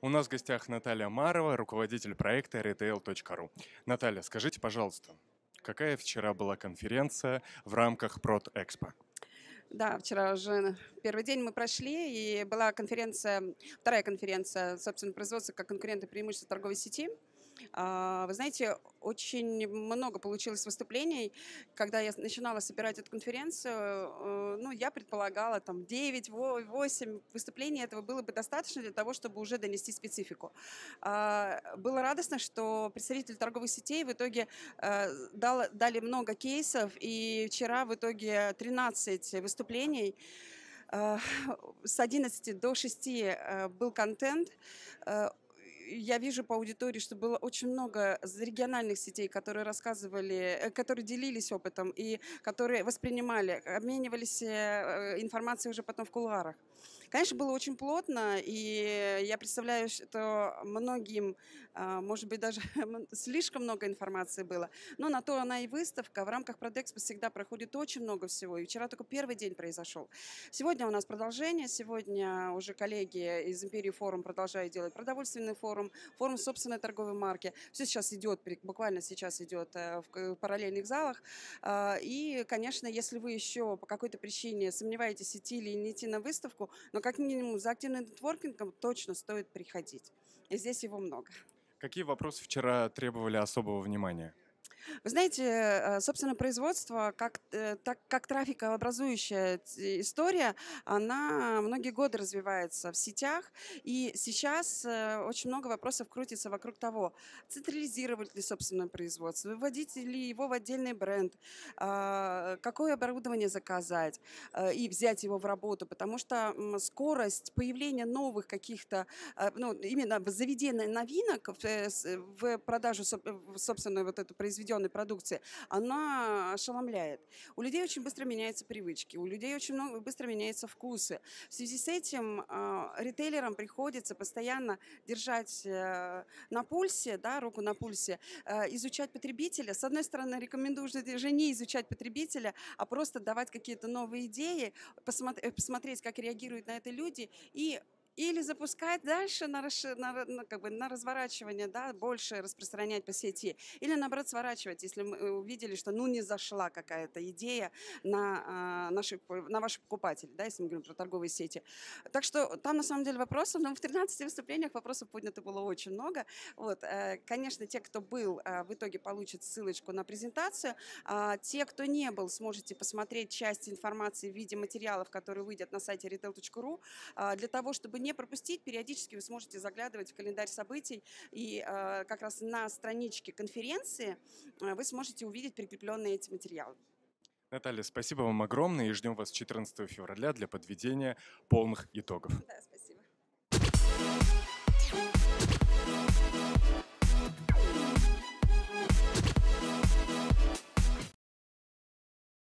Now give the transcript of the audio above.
У нас в гостях Наталья Марова, руководитель проекта retail.ru. Наталья, скажите, пожалуйста, какая вчера была конференция в рамках Продэкспо? Да, вчера уже первый день мы прошли, и была конференция, вторая конференция, собственно, производства как конкуренты преимущества торговой сети. А, вы знаете, очень много получилось выступлений. Когда я начинала собирать эту конференцию, э, ну, я предполагала, там, 9-8 выступлений этого было бы достаточно для того, чтобы уже донести специфику. А, было радостно, что представитель торговых сетей в итоге э, дал, дали много кейсов, и вчера в итоге 13 выступлений э, с 11 до 6 был контент я вижу по аудитории, что было очень много региональных сетей, которые рассказывали, э, которые делились опытом и которые воспринимали, обменивались э, э, информацией уже потом в кулуарах. Конечно, было очень плотно, и я представляю, что многим, а, может быть, даже слишком много информации было. Но на то она и выставка. В рамках Продэкспо всегда проходит очень много всего. И вчера только первый день произошел. Сегодня у нас продолжение. Сегодня уже коллеги из Империи Форум продолжают делать продовольственный форум форум, форум собственной торговой марки. Все сейчас идет, буквально сейчас идет э, в параллельных залах. Э, и, конечно, если вы еще по какой-то причине сомневаетесь, идти или не идти на выставку, но как минимум за активным нетворкингом точно стоит приходить. И здесь его много. Какие вопросы вчера требовали особого внимания? Вы знаете, э, э, собственно, производство, как, э, так, как трафикообразующая история, она многие годы развивается в сетях, и сейчас очень много вопросов крутится вокруг того, централизировать ли собственное производство, выводить ли его в отдельный бренд, а, какое оборудование заказать и взять его в работу, потому что скорость появления новых каких-то, ну, именно заведения новинок в продажу собственное вот это произведение, произведенной продукции, она ошеломляет. У людей очень быстро меняются привычки, у людей очень много, быстро меняются вкусы. В связи с этим э, ритейлерам приходится постоянно держать э, на пульсе, да, руку на пульсе, э, изучать потребителя. С одной стороны, рекомендую уже не изучать потребителя, а просто давать какие-то новые идеи, посмотри, э, посмотреть, как реагируют на это люди и или запускать дальше на, расши, на, на, ну, как бы на разворачивание, да, больше распространять по сети, или наоборот сворачивать, если мы э, увидели, что ну не зашла какая-то идея на, э, а, наши, на ваших покупателей, да, если мы говорим про торговые сети. Так что там на самом деле вопросов, но в 13 выступлениях вопросов поднято было очень много. Вот, э, конечно, те, кто был, э, в итоге получат ссылочку на презентацию, а те, кто не был, сможете посмотреть часть информации в виде материалов, которые выйдят на сайте retail.ru, э, а для того, чтобы не не пропустить. Периодически вы сможете заглядывать в календарь событий, и э, как раз на страничке конференции э, вы сможете увидеть прикрепленные эти материалы. Наталья, спасибо вам огромное и ждем вас 14 февраля для подведения полных итогов. Да, спасибо.